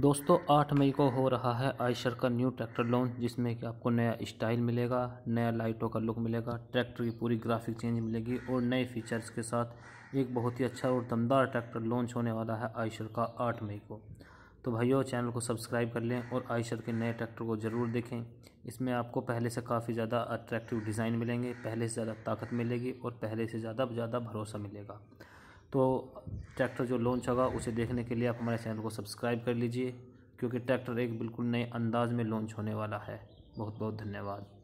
दोस्तों आठ मई को हो रहा है आयशर का न्यू ट्रैक्टर लॉन्च जिसमें कि आपको नया स्टाइल मिलेगा नया लाइटों का लुक मिलेगा ट्रैक्टर की पूरी ग्राफिक चेंज मिलेगी और नए फीचर्स के साथ एक बहुत ही अच्छा और दमदार ट्रैक्टर लॉन्च होने वाला है आयशर का आठ मई को तो भाइयों चैनल को सब्सक्राइब कर लें और आयशर के नए ट्रैक्टर को ज़रूर देखें इसमें आपको पहले से काफ़ी ज़्यादा अट्रैक्टिव डिज़ाइन मिलेंगे पहले से ज़्यादा ताकत मिलेगी और पहले से ज़्यादा ज़्यादा भरोसा मिलेगा तो ट्रैक्टर जो लॉन्च होगा उसे देखने के लिए आप हमारे चैनल को सब्सक्राइब कर लीजिए क्योंकि ट्रैक्टर एक बिल्कुल नए अंदाज में लॉन्च होने वाला है बहुत बहुत धन्यवाद